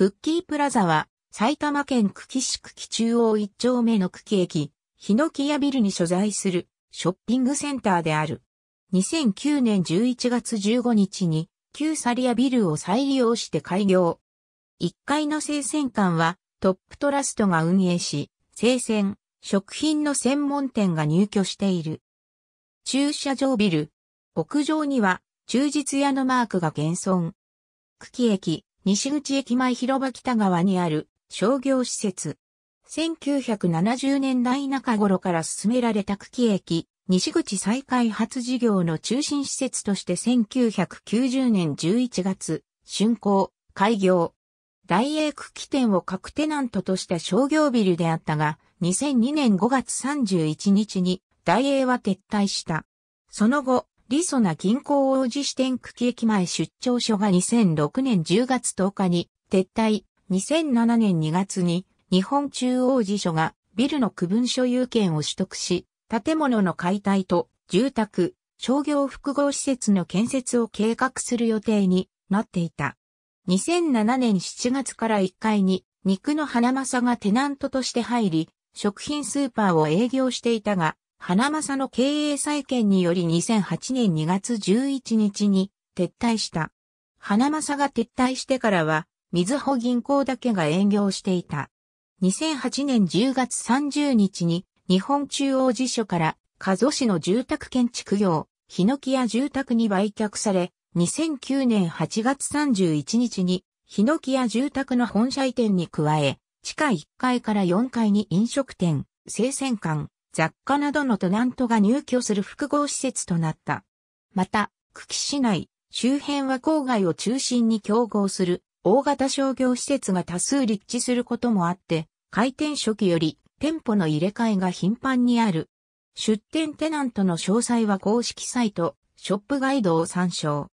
クッキープラザは、埼玉県久喜市久喜中央一丁目の久喜駅、ヒのキ屋ビルに所在するショッピングセンターである。2009年11月15日に、旧サリアビルを再利用して開業。1階の生鮮館は、トップトラストが運営し、生鮮、食品の専門店が入居している。駐車場ビル。屋上には、忠実屋のマークが現存。久喜駅、西口駅前広場北側にある商業施設。1970年代中頃から進められた久喜駅、西口再開発事業の中心施設として1990年11月、竣工、開業。大英久喜店を各テナントとした商業ビルであったが、2002年5月31日に大英は撤退した。その後、リソナ近郊王子支店区域駅前出張所が2006年10月10日に撤退、2007年2月に日本中央事所がビルの区分所有権を取得し、建物の解体と住宅、商業複合施設の建設を計画する予定になっていた。2007年7月から1階に肉の花正がテナントとして入り、食品スーパーを営業していたが、花正の経営再建により2008年2月11日に撤退した。花正が撤退してからは、水穂銀行だけが営業していた。2008年10月30日に日本中央辞書から加須市の住宅建築業、ヒノキ屋住宅に売却され、2009年8月31日にヒノキ屋住宅の本社移転に加え、地下1階から4階に飲食店、生鮮館、雑貨などのテナントが入居する複合施設となった。また、久喜市内、周辺は郊外を中心に競合する大型商業施設が多数立地することもあって、開店初期より店舗の入れ替えが頻繁にある。出店テナントの詳細は公式サイト、ショップガイドを参照。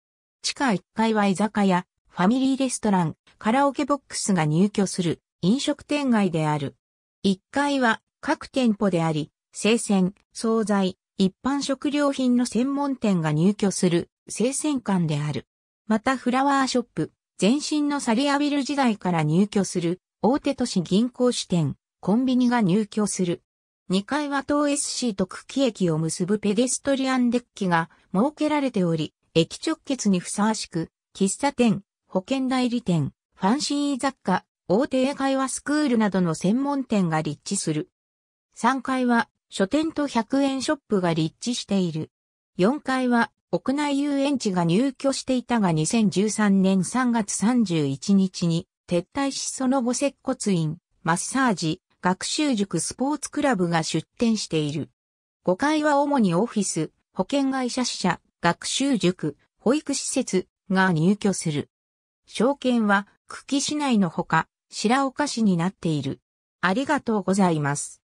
地下1階は居酒屋、ファミリーレストラン、カラオケボックスが入居する飲食店街である。1階は各店舗であり、生鮮、惣菜、一般食料品の専門店が入居する生鮮館である。またフラワーショップ、前身のサリアビル時代から入居する大手都市銀行支店、コンビニが入居する。2階は東 SC と久喜駅を結ぶペデストリアンデッキが設けられており、駅直結にふさわしく、喫茶店、保険代理店、ファンシー雑貨、大手英会話スクールなどの専門店が立地する。3階は書店と100円ショップが立地している。4階は屋内遊園地が入居していたが2013年3月31日に撤退しその後接骨院、マッサージ、学習塾スポーツクラブが出店している。5階は主にオフィス、保険会社支社、学習塾、保育施設が入居する。証券は久喜市内のほか白岡市になっている。ありがとうございます。